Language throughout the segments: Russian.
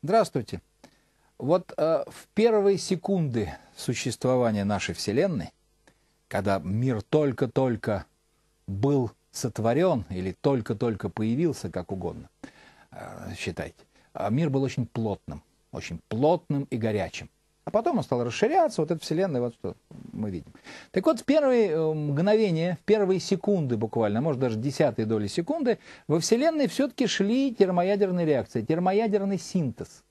Здравствуйте. Вот э, в первые секунды существования нашей Вселенной, когда мир только-только был сотворен или только-только появился, как угодно, э, считайте, а мир был очень плотным, очень плотным и горячим. А потом он стал расширяться, вот эта Вселенная, вот что мы видим. Так вот, в первые э, мгновения, в первые секунды буквально, может даже десятые доли секунды, во Вселенной все-таки шли термоядерные реакции, термоядерный синтез.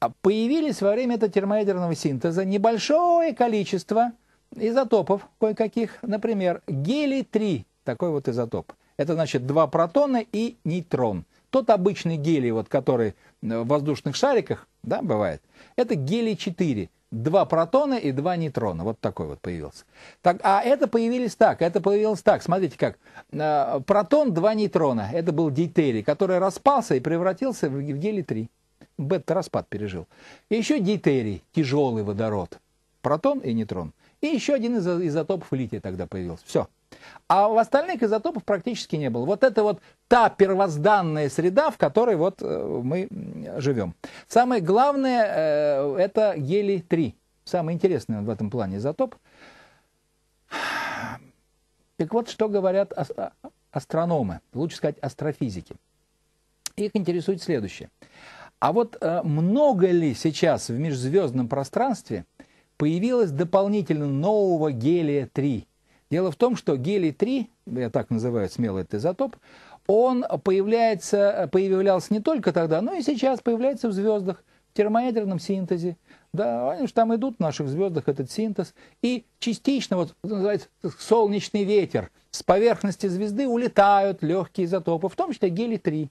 А появились во время этого термоядерного синтеза небольшое количество изотопов кое-каких, например, гелий-3, такой вот изотоп. Это значит два протона и нейтрон. Тот обычный гелий, вот, который в воздушных шариках да, бывает, это гелий-4 два протона и два нейтрона. Вот такой вот появился. Так, а это появилось так, это появилось так. Смотрите как. Э, протон, два нейтрона. Это был дейтерий, который распался и превратился в, в гелий-3. Бета-распад пережил. И еще дейтерий, тяжелый водород. Протон и нейтрон. И еще один из изотопов лития тогда появился. Все. А у остальных изотопов практически не было. Вот это вот та первозданная среда, в которой вот э, мы живем. Самое главное, э, это гелий-3. Самый интересный в этом плане изотоп. Так вот, что говорят а, астрономы, лучше сказать, астрофизики. Их интересует следующее. А вот э, много ли сейчас в межзвездном пространстве появилось дополнительно нового гелия-3? Дело в том, что гелий-3, я так называю смелый этот изотоп, он появляется, появлялся не только тогда, но и сейчас появляется в звездах, в термоядерном синтезе. Да, они же там идут в наших звездах, этот синтез. И частично, вот называется солнечный ветер, с поверхности звезды улетают легкие изотопы, в том числе гелий-3.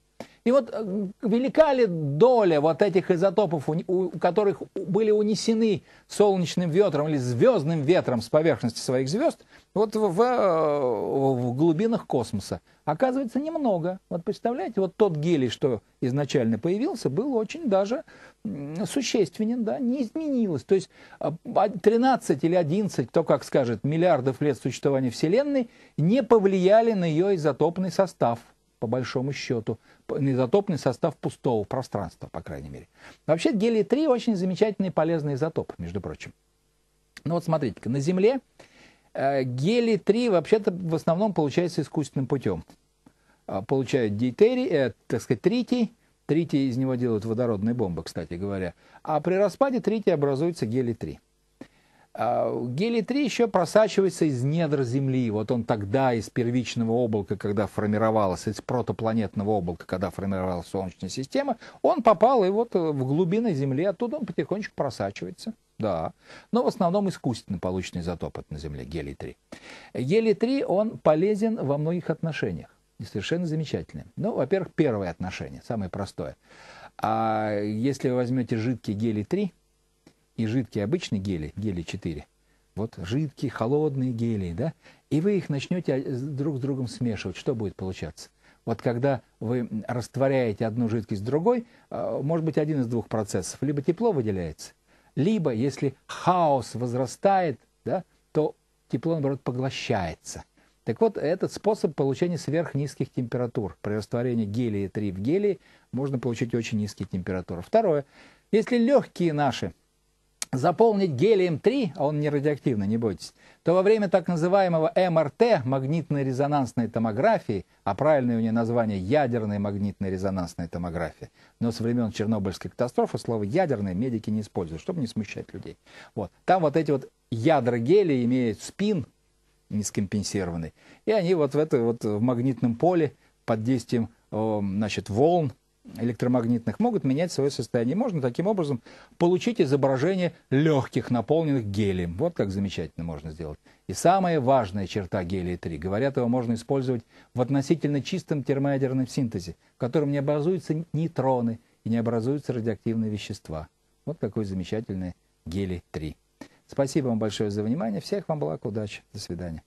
И вот э, велика ли доля вот этих изотопов, у которых были унесены солнечным ветром или звездным ветром с поверхности своих звезд, вот в, э, в глубинах космоса? Оказывается, немного. Вот представляете, вот тот гелий, что изначально появился, был очень даже существенен, да, не изменилось. То есть 13 а, а, или 11, кто как скажет, миллиардов лет существования Вселенной не повлияли на ее изотопный состав по большому счету, изотопный состав пустого пространства, по крайней мере. Вообще гелий-3 очень замечательный и полезный изотоп, между прочим. Ну вот смотрите-ка, на Земле э, гелий-3 вообще-то в основном получается искусственным путем. А, получают дейтерий, э, так сказать, тритий, тритий из него делают водородные бомбы, кстати говоря. А при распаде тритий образуется гелий-3. А, гелий-3 еще просачивается из недр Земли. Вот он тогда из первичного облака, когда формировалась из протопланетного облака, когда формировалась Солнечная система, он попал и вот э, в глубины Земли, оттуда он потихонечку просачивается. Да, но в основном искусственно полученный изотоп на Земле, гелий-3. Гелий-3, он полезен во многих отношениях, и совершенно замечательный. Ну, во-первых, первое отношение, самое простое. А если вы возьмете жидкий гелий-3, и жидкий обычный гелий, гелий 4, вот жидкие, холодные гелии, да, и вы их начнете а, друг с другом смешивать, что будет получаться? Вот когда вы растворяете одну жидкость с другой, а, может быть, один из двух процессов, либо тепло выделяется, либо, если хаос возрастает, да, то тепло, наоборот, поглощается. Так вот, этот способ получения сверхнизких температур. При растворении гелия 3 в гелии можно получить очень низкие температуры. Второе. Если легкие наши заполнить гелием 3, а он не радиоактивный, не бойтесь, то во время так называемого МРТ, магнитной резонансной томографии, а правильное у нее название ядерной магнитная резонансной томографии) но со времен Чернобыльской катастрофы слово ядерное медики не используют, чтобы не смущать людей. Вот. Там вот эти вот ядра гелия имеют спин нескомпенсированный, и они вот в, это, вот в магнитном поле под действием значит, волн электромагнитных могут менять свое состояние. Можно таким образом получить изображение легких, наполненных гелием. Вот как замечательно можно сделать. И самая важная черта гелия-3. Говорят, его можно использовать в относительно чистом термоядерном синтезе, в котором не образуются нейтроны и не образуются радиоактивные вещества. Вот какой замечательный гелий-3. Спасибо вам большое за внимание. Всех вам благ, удачи. До свидания.